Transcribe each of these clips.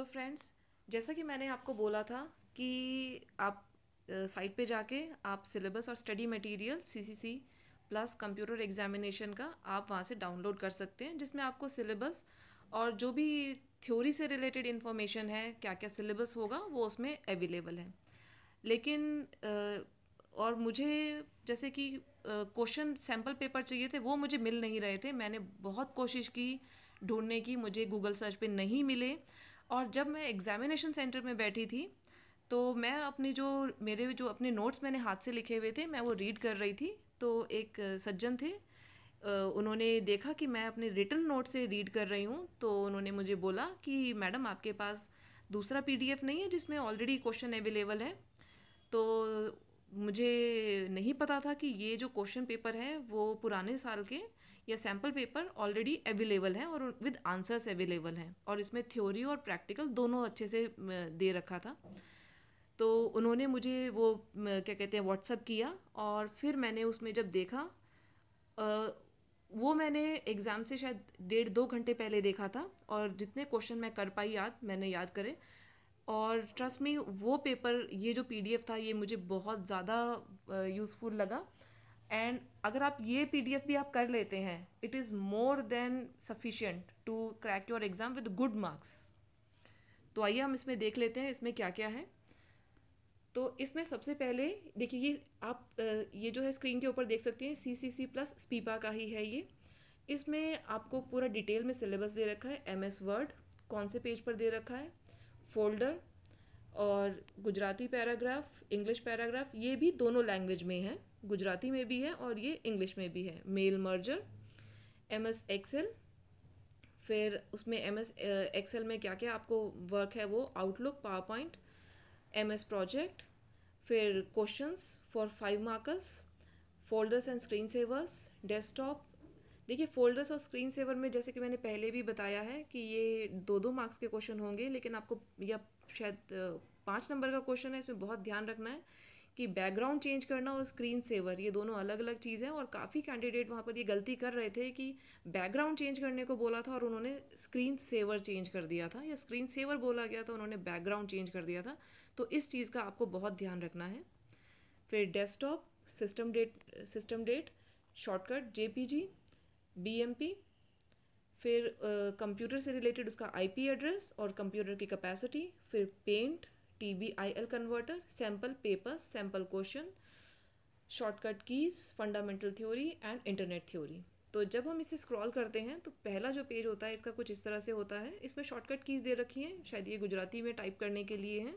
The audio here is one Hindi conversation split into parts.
हेलो फ्रेंड्स जैसा कि मैंने आपको बोला था कि आप साइट पे जाके आप सिलेबस और study material CCC plus computer examination का आप वहाँ से डाउनलोड कर सकते हैं जिसमें आपको सिलेबस और जो भी थ्योरी से रिलेटेड इन्फॉर्मेशन है क्या क्या सिलेबस होगा वो उसमें अवेलेबल है लेकिन और मुझे जैसे कि क्वेश्चन सैम्पल पेपर चाहिए थे वो मुझे मिल नहीं रहे थे मैंने बहुत कोशिश की ढूंढने की मुझे गूगल सर्च पे नहीं मिले और जब मैं एग्ज़ामिनेशन सेंटर में बैठी थी तो मैं अपनी जो मेरे जो अपने नोट्स मैंने हाथ से लिखे हुए थे मैं वो रीड कर रही थी तो एक सज्जन थे उन्होंने देखा कि मैं अपने रिटर्न नोट से रीड कर रही हूँ तो उन्होंने मुझे बोला कि मैडम आपके पास दूसरा पीडीएफ नहीं है जिसमें ऑलरेडी क्वेश्चन अवेलेबल है तो मुझे नहीं पता था कि ये जो क्वेश्चन पेपर है वो पुराने साल के या सैम्पल पेपर ऑलरेडी अवेलेबल हैं और विद आंसर्स अवेलेबल हैं और इसमें थ्योरी और प्रैक्टिकल दोनों अच्छे से दे रखा था तो उन्होंने मुझे वो क्या कहते हैं व्हाट्सअप किया और फिर मैंने उसमें जब देखा वो मैंने एग्ज़ाम से शायद डेढ़ दो घंटे पहले देखा था और जितने क्वेश्चन मैं कर पाई याद मैंने याद करे और ट्रस्ट में वो पेपर ये जो पीडीएफ था ये मुझे बहुत ज़्यादा यूज़फुल लगा एंड अगर आप ये पीडीएफ भी आप कर लेते हैं it is more than sufficient to crack your exam with good marks तो आइए हम इसमें देख लेते हैं इसमें क्या क्या है तो इसमें सबसे पहले देखिए ये आप ये जो है स्क्रीन के ऊपर देख सकते हैं सी सी सी प्लस स्पीपा का ही है ये इसमें आपको पूरा डिटेल में सिलेबस दे रखा है एम एस वर्ड कौन से पेज पर दे रखा है फोल्डर और गुजराती पैराग्राफ इंग्लिश पैराग्राफ ये भी दोनों लैंग्वेज में है गुजराती में भी है और ये इंग्लिश में भी है मेल मर्जर एम एस एक्सेल फिर उसमें एम एस एक्सेल में क्या क्या आपको वर्क है वो आउटलुक पावर पॉइंट एम एस प्रोजेक्ट फिर questions for five markers folders and screen savers desktop देखिए फोल्डर्स और स्क्रीन सेवर में जैसे कि मैंने पहले भी बताया है कि ये दो दो मार्क्स के क्वेश्चन होंगे लेकिन आपको या शायद पाँच नंबर का क्वेश्चन है इसमें बहुत ध्यान रखना है कि बैकग्राउंड चेंज करना और स्क्रीन सेवर ये दोनों अलग अलग चीज़ें हैं और काफ़ी कैंडिडेट वहाँ पर ये गलती कर रहे थे कि बैकग्राउंड चेंज करने को बोला था और उन्होंने स्क्रीन सेवर चेंज कर दिया था या स्क्रीन सेवर बोला गया था उन्होंने बैकग्राउंड चेंज कर दिया था तो इस चीज़ का आपको बहुत ध्यान रखना है फिर desktop system date system date shortcut J B फिर कंप्यूटर uh, से रिलेटेड उसका आईपी एड्रेस और कंप्यूटर की कैपेसिटी फिर paint T B I L converter sample paper sample question shortcut keys fundamental theory and internet theory तो जब हम इसे स्क्रॉल करते हैं तो पहला जो पेज होता है इसका कुछ इस तरह से होता है इसमें शॉर्टकट कीज़ दे रखी हैं शायद ये गुजराती में टाइप करने के लिए हैं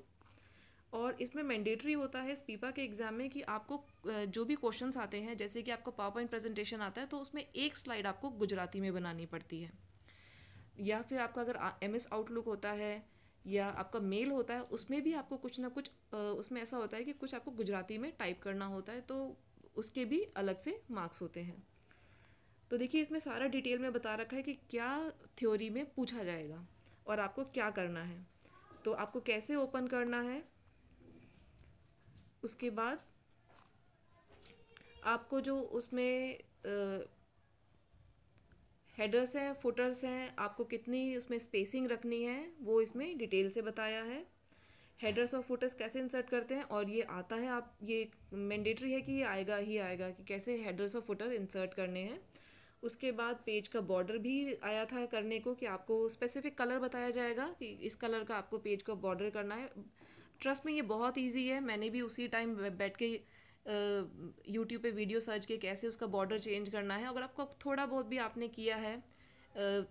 और इसमें मैंडेटरी होता है स्पीपा के एग्ज़ाम में कि आपको जो भी क्वेश्चन आते हैं जैसे कि आपको पावर पॉइंट प्रेजेंटेशन आता है तो उसमें एक स्लाइड आपको गुजराती में बनानी पड़ती है या फिर आपका अगर एम एस आउटलुक होता है या आपका मेल होता है उसमें भी आपको कुछ ना कुछ उसमें ऐसा होता है कि कुछ आपको गुजराती में टाइप करना होता है तो उसके भी अलग से मार्क्स होते हैं तो देखिए इसमें सारा डिटेल में बता रखा है कि क्या थ्योरी में पूछा जाएगा और आपको क्या करना है तो आपको कैसे ओपन करना है उसके बाद आपको जो उसमें हेडर्स हैं फुटर्स हैं आपको कितनी उसमें स्पेसिंग रखनी है वो इसमें डिटेल से बताया है हेडर्स और फुटर्स कैसे इंसर्ट करते हैं और ये आता है आप ये मैंडेटरी है कि ये आएगा ही आएगा कि कैसे हेडर्स और फुटर इंसर्ट करने हैं उसके बाद पेज का बॉर्डर भी आया था करने को कि आपको स्पेसिफिक कलर बताया जाएगा कि इस कलर का आपको पेज का बॉर्डर करना है ट्रस्ट में ये बहुत ईजी है मैंने भी उसी टाइम बैठ के यूट्यूब पे वीडियो सर्च के कैसे उसका बॉर्डर चेंज करना है अगर आपको थोड़ा बहुत भी आपने किया है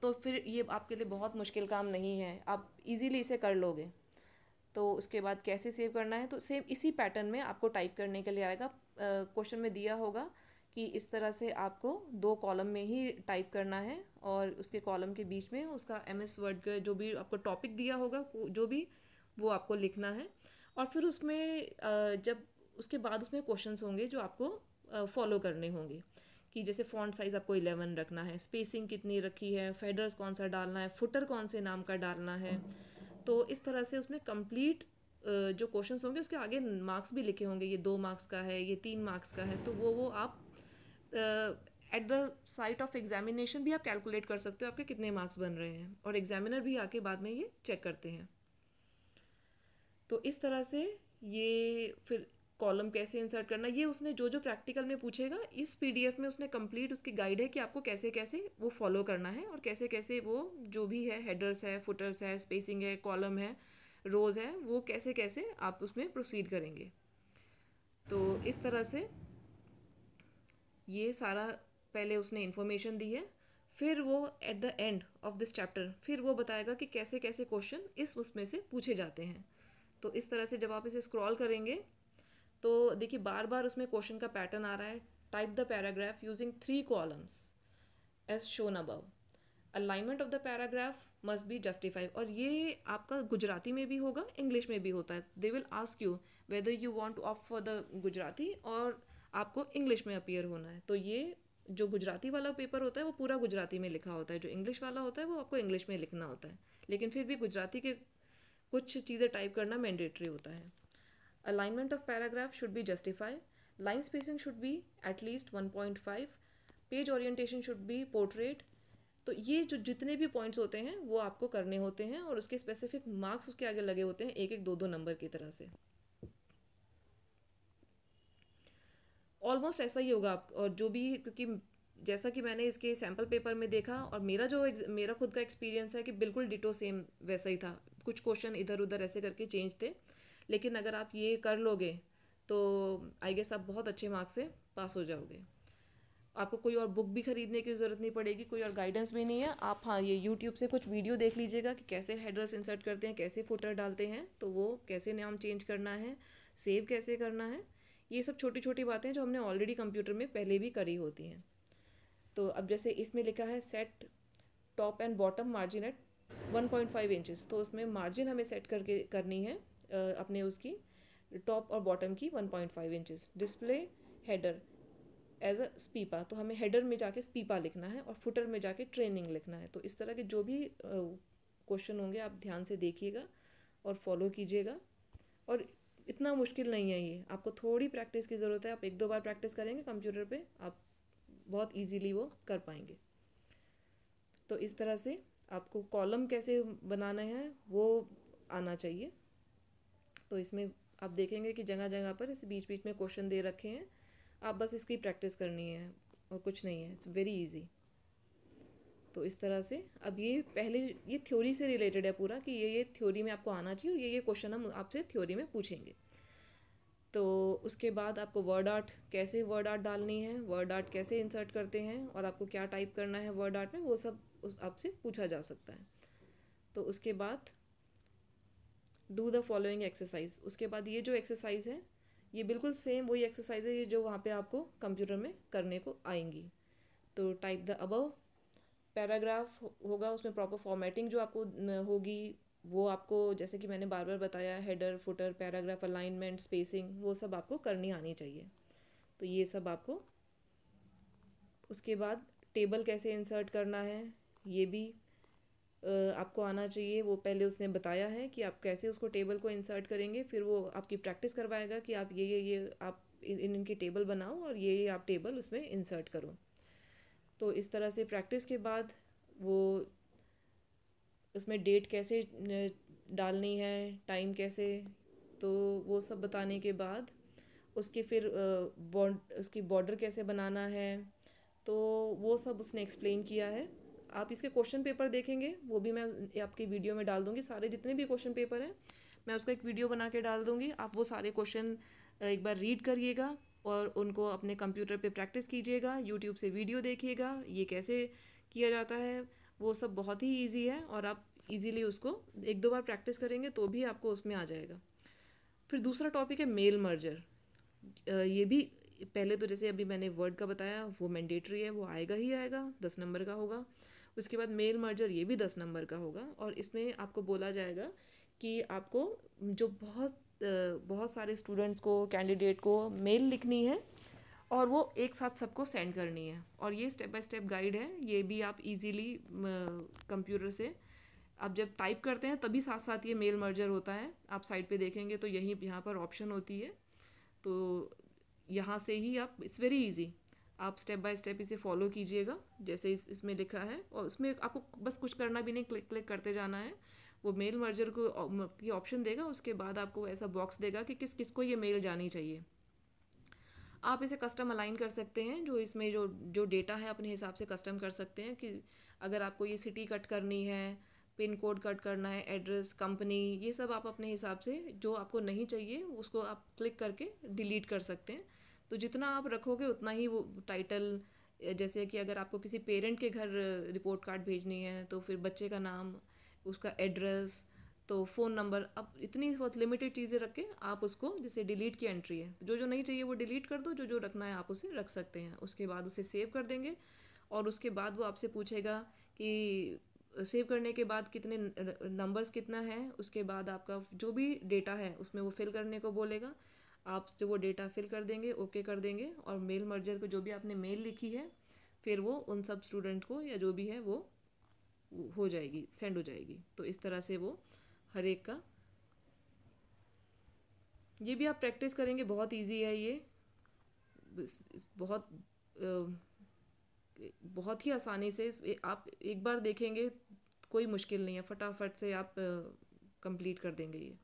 तो फिर ये आपके लिए बहुत मुश्किल काम नहीं है आप इजीली इसे कर लोगे तो उसके बाद कैसे सेव करना है तो सेम इसी पैटर्न में आपको टाइप करने के लिए आएगा क्वेश्चन में दिया होगा कि इस तरह से आपको दो कॉलम में ही टाइप करना है और उसके कॉलम के बीच में उसका एम एस वर्ड का जो भी आपको टॉपिक दिया होगा जो भी वो आपको लिखना है और फिर उसमें जब उसके बाद उसमें क्वेश्चंस होंगे जो आपको फॉलो करने होंगे कि जैसे फ़ॉन्ट साइज़ आपको इलेवन रखना है स्पेसिंग कितनी रखी है फेडर्स कौन सा डालना है फुटर कौन से नाम का डालना है तो इस तरह से उसमें कंप्लीट जो क्वेश्चन होंगे उसके आगे मार्क्स भी लिखे होंगे ये दो मार्क्स का है ये तीन मार्क्स का है तो वो वो आप at the site of examination भी आप कैलकुलेट कर सकते हो आपके कितने मार्क्स बन रहे हैं और एग्जामिनर भी आके बाद में ये चेक करते हैं तो इस तरह से ये फिर कॉलम कैसे इंसर्ट करना ये उसने जो जो प्रैक्टिकल में पूछेगा इस पीडीएफ में उसने कंप्लीट उसकी गाइड है कि आपको कैसे कैसे वो फॉलो करना है और कैसे कैसे वो जो भी है हेडर्स है फुटर्स है स्पेसिंग है कॉलम है रोज़ है वो कैसे कैसे आप उसमें प्रोसीड करेंगे तो इस तरह से ये सारा पहले उसने इन्फॉर्मेशन दी है फिर वो at the end of this chapter फिर वो बताएगा कि कैसे कैसे क्वेश्चन इस उसमें से पूछे जाते हैं तो इस तरह से जब आप इसे स्क्रॉल करेंगे तो देखिए बार बार उसमें क्वेश्चन का पैटर्न आ रहा है type the paragraph using three columns as shown above alignment of the paragraph must be justified और ये आपका गुजराती में भी होगा इंग्लिश में भी होता है they will ask you whether you want to of for the Gujarati और आपको इंग्लिश में अपियर होना है तो ये जो गुजराती वाला पेपर होता है वो पूरा गुजराती में लिखा होता है जो इंग्लिश वाला होता है वो आपको इंग्लिश में लिखना होता है लेकिन फिर भी गुजराती के कुछ चीज़ें टाइप करना मैंडेटरी होता है alignment of paragraph should be justify line spacing should be at least one point five page orientation should be portrait तो ये जो जितने भी पॉइंट्स होते हैं वो आपको करने होते हैं और उसके स्पेसिफिक मार्क्स उसके आगे लगे होते हैं एक एक दो दो नंबर की तरह से ऑलमोस्ट ऐसा ही होगा आप और जो भी क्योंकि जैसा कि मैंने इसके सैम्पल पेपर में देखा और मेरा जो मेरा खुद का एक्सपीरियंस है कि बिल्कुल डिटो सेम वैसा ही था कुछ क्वेश्चन इधर उधर ऐसे करके चेंज थे लेकिन अगर आप ये कर लोगे तो आई गेस आप बहुत अच्छे मार्क्स से पास हो जाओगे आपको कोई और बुक भी खरीदने की ज़रूरत नहीं पड़ेगी कोई और गाइडेंस भी नहीं है आप हाँ ये यूट्यूब से कुछ वीडियो देख लीजिएगा कि कैसे हेडर्स इंसर्ट करते हैं कैसे फोटर डालते हैं तो वो कैसे नाम चेंज करना है सेव कैसे करना है ये सब छोटी छोटी बातें जो हमने ऑलरेडी कंप्यूटर में पहले भी करी होती हैं तो अब जैसे इसमें लिखा है set top and bottom margin at one point five inches तो उसमें मार्जिन हमें सेट करके करनी है अपने उसकी टॉप और बॉटम की one point five inches display header as a स्पीपा तो हमें हेडर में जाके स्पीपा लिखना है और फुटर में जाके ट्रेनिंग लिखना है तो इस तरह के जो भी क्वेश्चन होंगे आप ध्यान से देखिएगा और फॉलो कीजिएगा और इतना मुश्किल नहीं है ये आपको थोड़ी प्रैक्टिस की ज़रूरत है आप एक दो बार प्रैक्टिस करेंगे कंप्यूटर पे आप बहुत इजीली वो कर पाएंगे तो इस तरह से आपको कॉलम कैसे बनाना है वो आना चाहिए तो इसमें आप देखेंगे कि जगह जगह पर इस बीच बीच में क्वेश्चन दे रखे हैं आप बस इसकी प्रैक्टिस करनी है और कुछ नहीं है इट्स वेरी इजी तो इस तरह से अब ये पहले ये थ्योरी से रिलेटेड है पूरा कि ये ये थ्योरी में आपको आना चाहिए और ये ये क्वेश्चन हम आपसे थ्योरी में पूछेंगे तो उसके बाद आपको वर्ड आर्ट कैसे वर्ड आर्ट डालनी है वर्ड आर्ट कैसे इंसर्ट करते हैं और आपको क्या टाइप करना है वर्ड आर्ट में वो सब आपसे पूछा जा सकता है तो उसके बाद डू द फॉलोइंग एक्सरसाइज उसके बाद ये जो एक्सरसाइज है ये बिल्कुल सेम वही एक्सरसाइज है ये जो वहाँ पे आपको कंप्यूटर में करने को आएंगी तो टाइप द अबव पैराग्राफ होगा उसमें प्रॉपर फॉर्मेटिंग जो आपको होगी वो आपको जैसे कि मैंने बार बार बताया header footer paragraph alignment spacing वो सब आपको करनी आनी चाहिए तो ये सब आपको उसके बाद टेबल कैसे इंसर्ट करना है ये भी आपको आना चाहिए वो पहले उसने बताया है कि आप कैसे उसको टेबल को इंसर्ट करेंगे फिर वो आपकी प्रैक्टिस करवाएगा कि आप ये ये ये आप इन इनकी टेबल बनाओ और ये ये आप टेबल उसमें इंसर्ट करो तो इस तरह से प्रैक्टिस के बाद वो उसमें डेट कैसे डालनी है टाइम कैसे तो वो सब बताने के बाद उसके फिर बॉन्ड उसकी बॉर्डर कैसे बनाना है तो वो सब उसने एक्सप्लेन किया है आप इसके क्वेश्चन पेपर देखेंगे वो भी मैं आपकी वीडियो में डाल दूँगी सारे जितने भी क्वेश्चन पेपर हैं मैं उसका एक वीडियो बना के डाल दूँगी आप वो सारे क्वेश्चन एक बार रीड करिएगा और उनको अपने कंप्यूटर पे प्रैक्टिस कीजिएगा यूट्यूब से वीडियो देखिएगा ये कैसे किया जाता है वो सब बहुत ही ईजी है और आप इजीली उसको एक दो बार प्रैक्टिस करेंगे तो भी आपको उसमें आ जाएगा फिर दूसरा टॉपिक है मेल मर्जर ये भी पहले तो जैसे अभी मैंने वर्ड का बताया वो मैंडेटरी है वो आएगा ही आएगा दस नंबर का होगा उसके बाद मेल मर्जर ये भी दस नंबर का होगा और इसमें आपको बोला जाएगा कि आपको जो बहुत बहुत सारे स्टूडेंट्स को कैंडिडेट को मेल लिखनी है और वो एक साथ सबको सेंड करनी है और ये स्टेप बाय स्टेप गाइड है ये भी आप इजीली कंप्यूटर से आप जब टाइप करते हैं तभी साथ साथ ये मेल मर्जर होता है आप साइट पे देखेंगे तो यहीं यहाँ पर ऑप्शन होती है तो यहाँ से ही आप इट्स वेरी इजी आप स्टेप बाय स्टेप इसे फॉलो कीजिएगा जैसे इस इसमें लिखा है और उसमें आपको बस कुछ करना भी नहीं क्लिक क्लिक करते जाना है वो मेल मर्जर को ये ऑप्शन देगा उसके बाद आपको ऐसा बॉक्स देगा कि किस किस को ये मेल जानी चाहिए आप इसे कस्टम अलाइन कर सकते हैं जो इसमें जो जो डेटा है अपने हिसाब से कस्टम कर सकते हैं कि अगर आपको ये सिटी कट करनी है पिन कोड कट करना है एड्रेस कंपनी ये सब आप अपने हिसाब से जो आपको नहीं चाहिए उसको आप क्लिक करके डिलीट कर सकते हैं तो जितना आप रखोगे उतना ही वो टाइटल जैसे कि अगर आपको किसी पेरेंट के घर रिपोर्ट कार्ड भेजनी है तो फिर बच्चे का नाम उसका एड्रेस तो फ़ोन नंबर अब इतनी बहुत लिमिटेड चीज़ें रख के आप उसको जैसे डिलीट की एंट्री है जो जो नहीं चाहिए वो डिलीट कर दो जो जो रखना है आप उसे रख सकते हैं उसके बाद उसे सेव कर देंगे और उसके बाद वो आपसे पूछेगा कि सेव करने के बाद कितने नंबर्स कितना है उसके बाद आपका जो भी डेटा है उसमें वो फिल करने को बोलेगा आप जो तो वो डेटा फिल कर देंगे ओके कर देंगे और मेल मर्जर को जो भी आपने मेल लिखी है फिर वो उन सब स्टूडेंट को या जो भी है वो हो जाएगी सेंड हो जाएगी तो इस तरह से वो हर एक का ये भी आप प्रैक्टिस करेंगे बहुत इजी है ये बहुत बहुत ही आसानी से आप एक बार देखेंगे कोई मुश्किल नहीं है फटाफट से आप कंप्लीट कर देंगे ये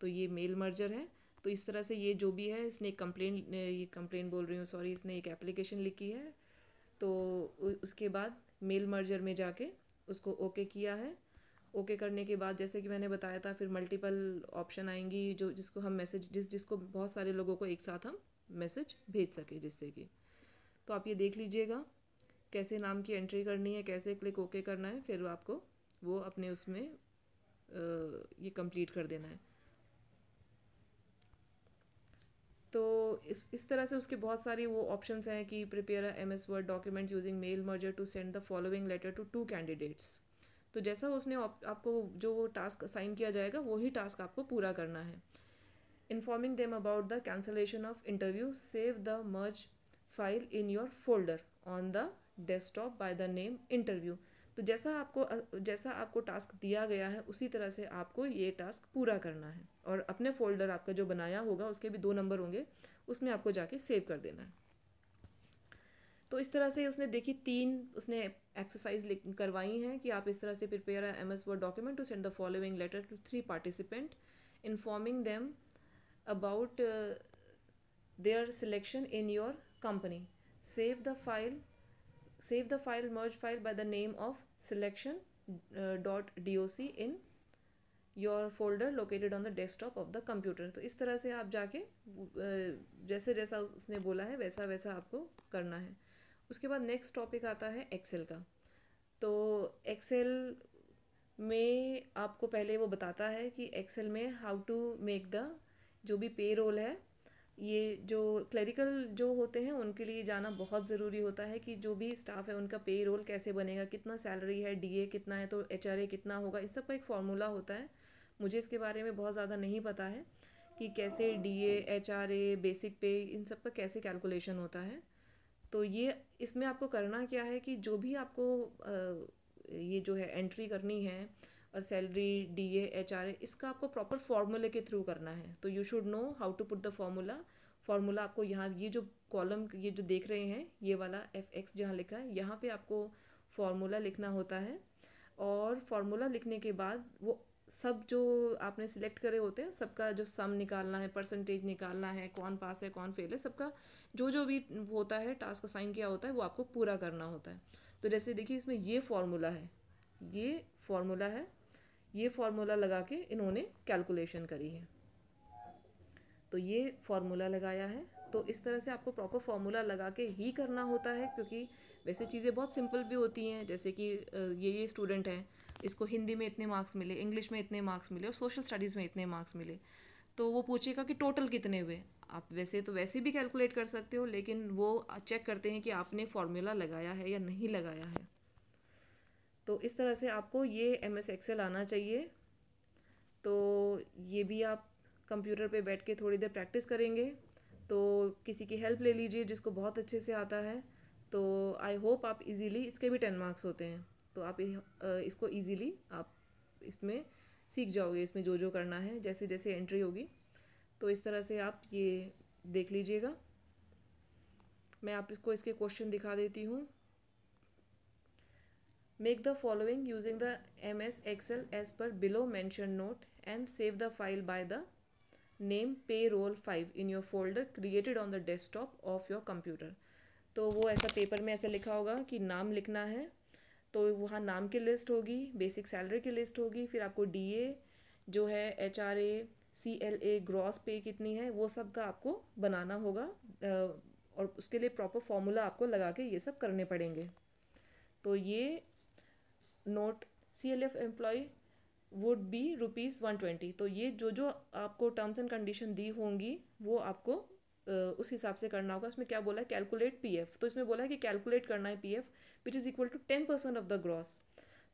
तो ये मेल मर्जर है तो इस तरह से ये जो भी है इसने एक कंप्लेन ये कंप्लेन बोल रही हूँ सॉरी इसने एक एप्लीकेशन लिखी है तो उसके बाद मेल मर्जर में जाके उसको ओके किया है ओके करने के बाद जैसे कि मैंने बताया था फिर मल्टीपल ऑप्शन आएंगी जो जिसको हम मैसेज जिस जिसको बहुत सारे लोगों को एक साथ हम मैसेज भेज सकें जिससे कि तो आप ये देख लीजिएगा कैसे नाम की एंट्री करनी है कैसे क्लिक ओके करना है फिर आपको वो अपने उसमें ये कंप्लीट कर देना है तो इस इस तरह से उसके बहुत सारी वो ऑप्शन हैं कि prepare M S word document using mail merger to send the following letter to two candidates तो जैसा उसने आपको जो वो टास्क असाइन किया जाएगा वही टास्क आपको पूरा करना है informing them about the cancellation of interview save the merge file in your folder on the desktop by the name interview तो जैसा आपको जैसा आपको टास्क दिया गया है उसी तरह से आपको ये टास्क पूरा करना है और अपने फोल्डर आपका जो बनाया होगा उसके भी दो नंबर होंगे उसमें आपको जाके सेव कर देना है तो इस तरह से उसने देखी तीन उसने एक्सरसाइज करवाई हैं कि आप इस तरह से prepare M S word document to send the following letter to three participant informing them about their selection in your company save the file save the file merge file by the name of selection uh, dot doc in your folder located on the desktop of the computer तो इस तरह से आप जाके uh, जैसे जैसा उसने बोला है वैसा वैसा आपको करना है उसके बाद नेक्स्ट टॉपिक आता है एक्सेल का तो एक्सेल में आपको पहले वो बताता है कि एक्सेल में हाउ टू मेक द जो भी पे रोल है ये जो क्लरिकल जो होते हैं उनके लिए जाना बहुत ज़रूरी होता है कि जो भी स्टाफ है उनका पे रोल कैसे बनेगा कितना सैलरी है डीए कितना है तो एच कितना होगा इस सब का एक फार्मूला होता है मुझे इसके बारे में बहुत ज़्यादा नहीं पता है कि कैसे डीए एचआरए बेसिक पे इन सब का कैसे कैलकुलेशन होता है तो ये इसमें आपको करना क्या है कि जो भी आपको ये जो है एंट्री करनी है और salary D A H R A इसका आपको प्रॉपर फार्मूले के थ्रू करना है तो you should know how to put the formula formula आपको यहाँ ये जो कॉलम ये जो देख रहे हैं ये वाला एफ एक्स जहाँ लिखा है यहाँ पे आपको फार्मूला लिखना होता है और फार्मूला लिखने के बाद वो सब जो आपने सिलेक्ट करे होते हैं सबका जो सम निकालना है परसेंटेज निकालना है कौन पास है कौन फेल है सबका जो जो भी होता है टास्क असाइन किया होता है वो आपको पूरा करना होता है तो जैसे देखिए इसमें ये फार्मूला है ये फार्मूला है ये फार्मूला लगा के इन्होंने कैलकुलेशन करी है तो ये फार्मूला लगाया है तो इस तरह से आपको प्रॉपर फार्मूला लगा के ही करना होता है क्योंकि वैसे चीज़ें बहुत सिंपल भी होती हैं जैसे कि ये ये स्टूडेंट हैं इसको हिंदी में इतने मार्क्स मिले इंग्लिश में इतने मार्क्स मिले और सोशल स्टडीज़ में इतने मार्क्स मिले तो वो पूछेगा कि टोटल कितने हुए आप वैसे तो वैसे भी कैलकुलेट कर सकते हो लेकिन वो चेक करते हैं कि आपने फार्मूला लगाया है या नहीं लगाया है तो इस तरह से आपको ये एम एस एक्सेल आना चाहिए तो ये भी आप कंप्यूटर पे बैठ के थोड़ी देर प्रैक्टिस करेंगे तो किसी की हेल्प ले लीजिए जिसको बहुत अच्छे से आता है तो आई होप आप इजीली इसके भी टेन मार्क्स होते हैं तो आप इसको इजीली आप इसमें सीख जाओगे इसमें जो जो करना है जैसे जैसे एंट्री होगी तो इस तरह से आप ये देख लीजिएगा मैं आप इसको इसके क्वेश्चन दिखा देती हूँ Make the following using the MS Excel as per below mentioned note and save the file by the name payroll5 in your folder created on the desktop of your computer. तो वो ऐसा पेपर में ऐसा लिखा होगा कि नाम लिखना है तो वहाँ नाम की लिस्ट होगी बेसिक सैलरी की लिस्ट होगी फिर आपको डीए जो है H R A C L A gross pay कितनी है वो सब का आपको बनाना होगा और उसके लिए प्रॉपर फॉर्मूला आपको लगा के ये सब करने पड़ेंगे तो ये note C L F employ would be rupees one twenty तो ये जो जो आपको टर्म्स एंड कंडीशन दी होंगी वो आपको उस हिसाब से करना होगा उसमें क्या बोला है कैलकुलेट पी एफ तो इसमें बोला है कि कैलकुलेट करना है P F which is equal to ten percent of the gross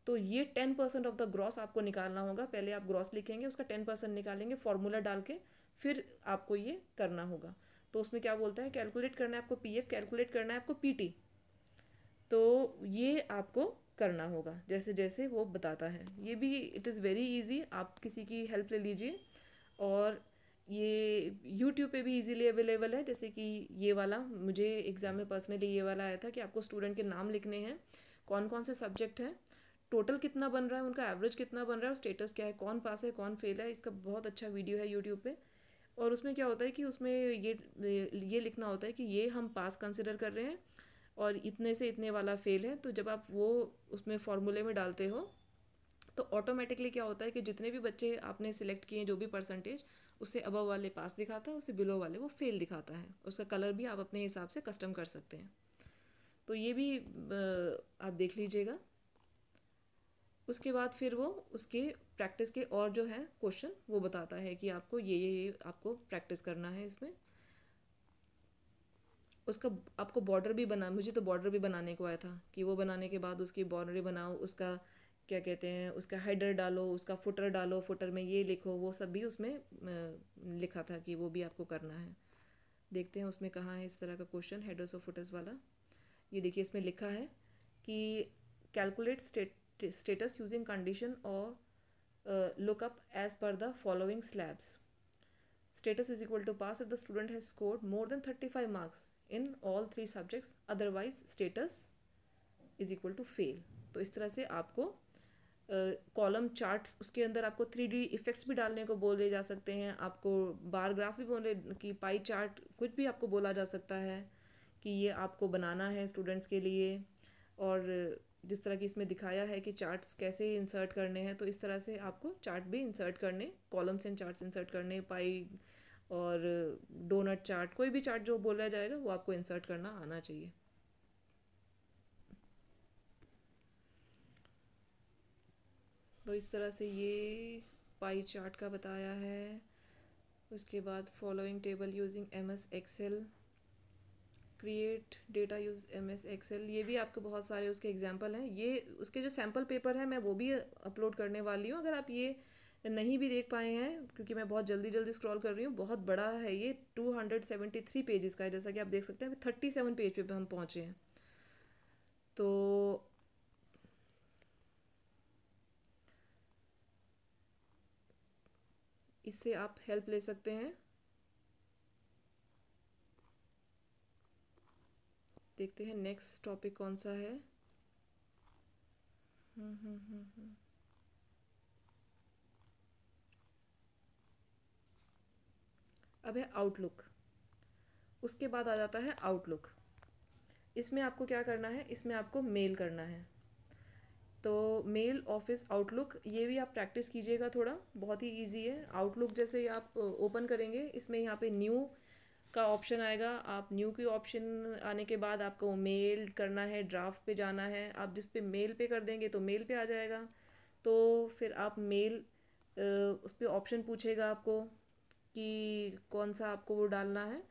तो ये ten percent of the gross आपको निकालना होगा पहले आप ग्रॉस लिखेंगे उसका टेन परसेंट निकालेंगे फॉर्मूला डाल के फिर आपको ये करना होगा तो उसमें क्या बोलता है कैलकुलेट करना है आपको पी एफ कैलकुलेट करना है आपको पी टी तो ये आपको करना होगा जैसे जैसे वो बताता है ये भी इट इज़ वेरी इजी आप किसी की हेल्प ले लीजिए और ये यूट्यूब पे भी इजीली अवेलेबल है जैसे कि ये वाला मुझे एग्ज़ाम में पर्सनली ये वाला आया था कि आपको स्टूडेंट के नाम लिखने हैं कौन कौन से सब्जेक्ट हैं टोटल कितना बन रहा है उनका एवरेज कितना बन रहा है और स्टेटस क्या है कौन पास है कौन फेल है इसका बहुत अच्छा वीडियो है यूट्यूब पे और उसमें क्या होता है कि उसमें ये ये लिखना होता है कि ये हम पास कंसिडर कर रहे हैं और इतने से इतने वाला फेल है तो जब आप वो उसमें फॉर्मूले में डालते हो तो ऑटोमेटिकली क्या होता है कि जितने भी बच्चे आपने सिलेक्ट किए जो भी परसेंटेज उससे अबव वाले पास दिखाता है उससे बिलो वाले वो फेल दिखाता है उसका कलर भी आप अपने हिसाब से कस्टम कर सकते हैं तो ये भी आप देख लीजिएगा उसके बाद फिर वो उसके प्रैक्टिस के और जो है क्वेश्चन वो बताता है कि आपको ये ये, ये आपको प्रैक्टिस करना है इसमें उसका आपको बॉर्डर भी बना मुझे तो बॉर्डर भी बनाने को आया था कि वो बनाने के बाद उसकी बॉर्डर बनाओ उसका क्या कहते हैं उसका हेडर डालो उसका फुटर डालो फुटर में ये लिखो वो सब भी उसमें लिखा था कि वो भी आपको करना है देखते हैं उसमें कहाँ है इस तरह का क्वेश्चन हेडर्स और फुटर्स वाला ये देखिए इसमें लिखा है कि कैलकुलेट स्टेटस यूजिंग कंडीशन और lookup as per the following slabs status is equal to pass if the student has scored more than thirty five marks in all three subjects otherwise status is equal to fail तो इस तरह से आपको कॉलम uh, चार्ट्स उसके अंदर आपको थ्री डी इफेक्ट्स भी डालने को बोले जा सकते हैं आपको बार ग्राफ भी बोले कि पाई चार्ट कुछ भी आपको बोला जा सकता है कि ये आपको बनाना है स्टूडेंट्स के लिए और जिस तरह की इसमें दिखाया है कि चार्ट्स कैसे इंसर्ट करने हैं तो इस तरह से आपको चार्ट भी इंसर्ट करने कॉलम्स एंड चार्ट्स इंसर्ट करने पाई और डोनट चार्ट कोई भी चार्ट जो बोला जाएगा वो आपको इंसर्ट करना आना चाहिए तो इस तरह से ये पाई चार्ट का बताया है उसके बाद following table using M S Excel create data use M S Excel ये भी आपके बहुत सारे उसके एग्जाम्पल हैं ये उसके जो सैम्पल पेपर हैं मैं वो भी अपलोड करने वाली हूँ अगर आप ये नहीं भी देख पाए हैं क्योंकि मैं बहुत जल्दी जल्दी स्क्रॉल कर रही हूँ बहुत बड़ा है ये 273 पेजेस का है जैसा कि आप देख सकते हैं अभी सेवन पेज पे हम पहुँचे हैं तो इससे आप हेल्प ले सकते हैं देखते हैं नेक्स्ट टॉपिक कौन सा है हम्म हम्म हम्म हम्म अब है आउटलुक उसके बाद आ जाता है आउटलुक इसमें आपको क्या करना है इसमें आपको मेल करना है तो मेल ऑफिस आउटलुक ये भी आप प्रैक्टिस कीजिएगा थोड़ा बहुत ही इजी है आउटलुक जैसे आप ओपन करेंगे इसमें यहाँ पे न्यू का ऑप्शन आएगा आप न्यू के ऑप्शन आने के बाद आपको मेल करना है ड्राफ्ट पे जाना है आप जिस पे मेल पे कर देंगे तो मेल पे आ जाएगा तो फिर आप मेल उस पर ऑप्शन पूछेगा आपको कि कौन सा आपको वो डालना है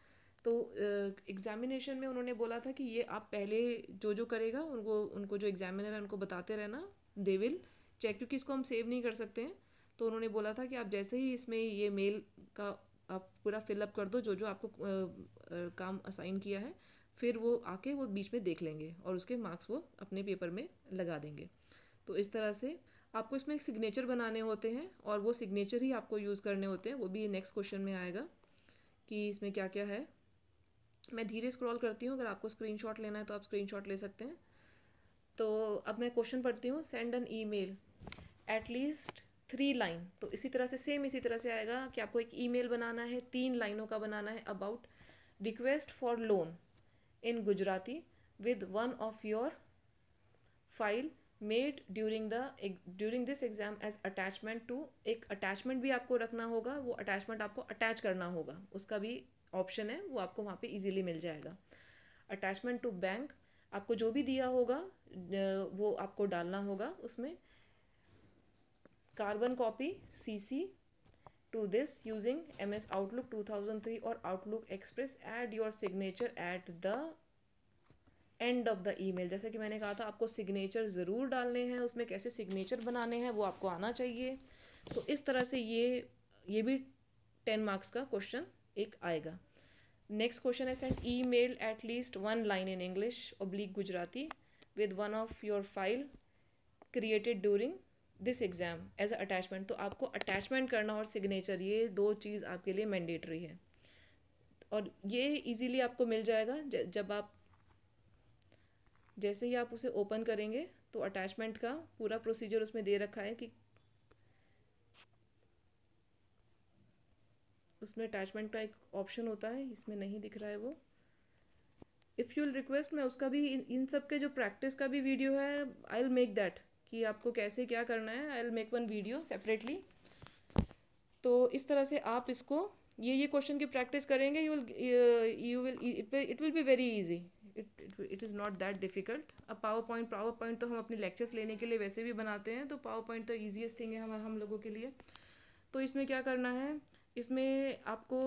तो एग्ज़ामिनेशन में उन्होंने बोला था कि ये आप पहले जो जो करेगा उनको उनको जो एग्ज़ामिनर है उनको बताते रहना दे विल चेक क्योंकि इसको हम सेव नहीं कर सकते हैं तो उन्होंने बोला था कि आप जैसे ही इसमें ये मेल का आप पूरा फिलअप कर दो जो जो आपको आ, आ, काम असाइन किया है फिर वो आके वो बीच में देख लेंगे और उसके मार्क्स वो अपने पेपर में लगा देंगे तो इस तरह से आपको इसमें एक सिग्नेचर बनाने होते हैं और वो सिग्नेचर ही आपको यूज़ करने होते हैं वो भी नेक्स्ट क्वेश्चन में आएगा कि इसमें क्या क्या है मैं धीरे स्क्रॉल करती हूँ अगर आपको स्क्रीनशॉट लेना है तो आप स्क्रीनशॉट ले सकते हैं तो अब मैं क्वेश्चन पढ़ती हूँ send an email at least three line तो इसी तरह से सेम इसी तरह से आएगा कि आपको एक ईमेल बनाना है तीन लाइनों का बनाना है about request for loan in Gujarati with one of your file made during the during this exam as attachment to एक अटैचमेंट भी आपको रखना होगा वो अटैचमेंट आपको अटैच करना होगा उसका भी ऑप्शन है वो आपको वहाँ पे इजीली मिल जाएगा अटैचमेंट टू बैंक आपको जो भी दिया होगा वो आपको डालना होगा उसमें carbon copy CC to this using M S Outlook two thousand three और Outlook Express add your signature at the end of the email जैसे कि मैंने कहा था आपको सिग्नेचर ज़रूर डालने हैं उसमें कैसे सिग्नेचर बनाने हैं वो आपको आना चाहिए तो इस तरह से ये ये भी टेन मार्क्स का क्वेश्चन एक आएगा नेक्स्ट क्वेश्चन है send email at least one line in English oblique Gujarati with one of your file created during this exam as attachment तो आपको अटैचमेंट करना और सिग्नेचर ये दो चीज़ आपके लिए मैंडेटरी है और ये इजीली आपको मिल जाएगा जब आप जैसे ही आप उसे ओपन करेंगे तो अटैचमेंट का पूरा प्रोसीजर उसमें दे रखा है कि उसमें अटैचमेंट का एक ऑप्शन होता है इसमें नहीं दिख रहा है वो इफ़ यूल रिक्वेस्ट मैं उसका भी इन, इन सब के जो प्रैक्टिस का भी वीडियो है आई विल मेक दैट कि आपको कैसे क्या करना है I will make one video separately तो इस तरह से आप इसको ये ये क्वेश्चन की प्रैक्टिस करेंगे you will you will it will be very easy it it is not that difficult अब पावर पॉइंट पावर पॉइंट तो हम अपने लेक्चर्स लेने के लिए वैसे भी बनाते हैं तो पावर पॉइंट तो ईजिएस्ट थिंग है हम हम लोगों के लिए तो इसमें क्या करना है इसमें आपको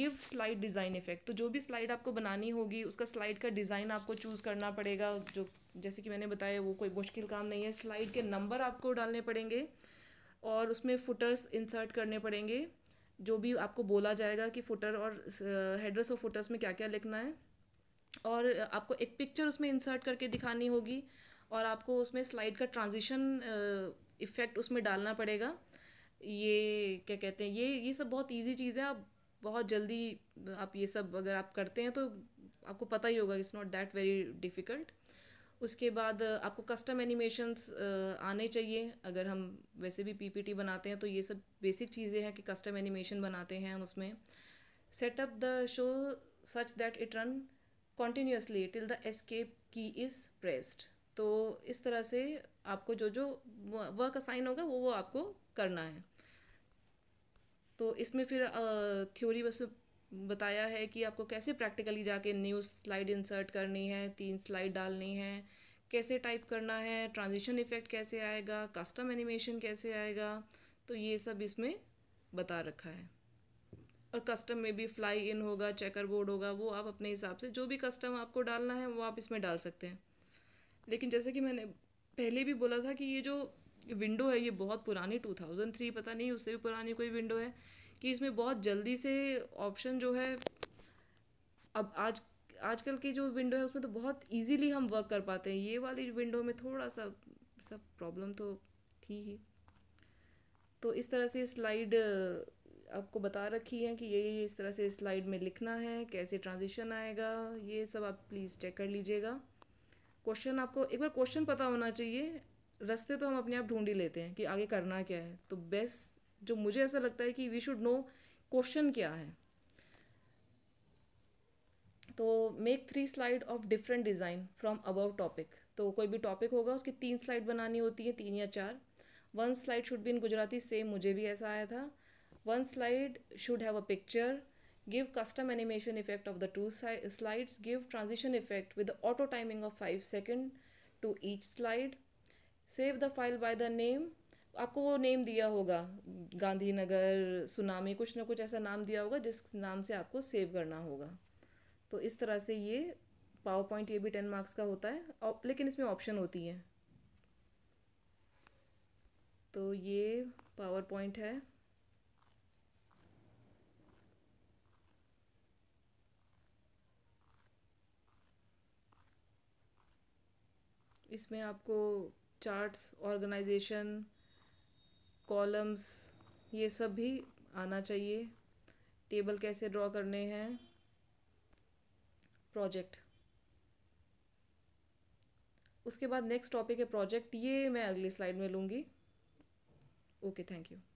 गिव स्लाइड डिज़ाइन इफेक्ट तो जो भी स्लाइड आपको बनानी होगी उसका स्लाइड का डिज़ाइन आपको चूज़ करना पड़ेगा जो जैसे कि मैंने बताया वो कोई मुश्किल काम नहीं है स्लाइड के नंबर आपको डालने पड़ेंगे और उसमें फुटर्स इंसर्ट करने पड़ेंगे जो भी आपको बोला जाएगा कि फुटर और हेडर्स uh, और फुटर्स में क्या क्या लिखना है और आपको एक पिक्चर उसमें इंसर्ट करके दिखानी होगी और आपको उसमें स्लाइड का ट्रांजिशन इफ़ेक्ट uh, उसमें डालना पड़ेगा ये क्या कहते हैं ये ये सब बहुत इजी चीज़ है आप बहुत जल्दी आप ये सब अगर आप करते हैं तो आपको पता ही होगा it's not that very difficult उसके बाद uh, आपको कस्टम एनिमेशंस uh, आने चाहिए अगर हम वैसे भी पीपीटी बनाते हैं तो ये सब बेसिक चीज़ें हैं कि कस्टम एनिमेशन बनाते हैं हम उसमें setup the show such that it run continuously till the escape key is pressed तो इस तरह से आपको जो जो वर्क असाइन होगा वो वो आपको करना है तो इसमें फिर थ्योरी बस बताया है कि आपको कैसे प्रैक्टिकली जाके न्यू स्लाइड इंसर्ट करनी है तीन स्लाइड डालनी है कैसे टाइप करना है ट्रांजिशन इफ़ेक्ट कैसे आएगा कस्टम एनिमेशन कैसे आएगा तो ये सब इसमें बता रखा है और कस्टम में भी फ्लाई इन होगा चेकर बोर्ड होगा वो आप अपने हिसाब से जो भी कस्टम आपको डालना है वो आप इसमें डाल सकते हैं लेकिन जैसे कि मैंने पहले भी बोला था कि ये जो विंडो है ये बहुत पुरानी टू थाउजेंड थ्री पता नहीं उससे भी पुरानी कोई विंडो है कि इसमें बहुत जल्दी से ऑप्शन जो है अब आज आजकल की जो विंडो है उसमें तो बहुत इजीली हम वर्क कर पाते हैं ये वाली विंडो में थोड़ा सा सब प्रॉब्लम तो थी ही तो इस तरह से स्लाइड आपको बता रखी है कि ये ये इस तरह से स्लाइड में लिखना है कैसे ट्रांजिशन आएगा ये सब आप प्लीज़ चेक कर लीजिएगा क्वेश्चन आपको एक बार क्वेश्चन पता होना चाहिए रास्ते तो हम अपने आप ढूंढ ही लेते हैं कि आगे करना क्या है तो बेस्ट जो मुझे ऐसा लगता है कि वी शुड नो क्वेश्चन क्या है तो make three slide of different design from above topic तो कोई भी टॉपिक होगा उसकी तीन स्लाइड बनानी होती है तीन या चार one slide should be in Gujarati same मुझे भी ऐसा आया था One slide should have a picture, give custom animation effect of the two slides, give transition effect with the auto timing of 5 second to each slide, save the file by the name, आपको वो नेम दिया होगा गांधीनगर सुनामी कुछ ना कुछ ऐसा नाम दिया होगा जिस नाम से आपको सेव करना होगा तो इस तरह से ये पावर पॉइंट ये भी टेन मार्क्स का होता है लेकिन इसमें ऑप्शन होती है तो ये पावर पॉइंट है इसमें आपको चार्ट्स ऑर्गेनाइजेशन कॉलम्स ये सब भी आना चाहिए टेबल कैसे ड्रॉ करने हैं प्रोजेक्ट उसके बाद नेक्स्ट टॉपिक है प्रोजेक्ट ये मैं अगली स्लाइड में लूँगी ओके थैंक यू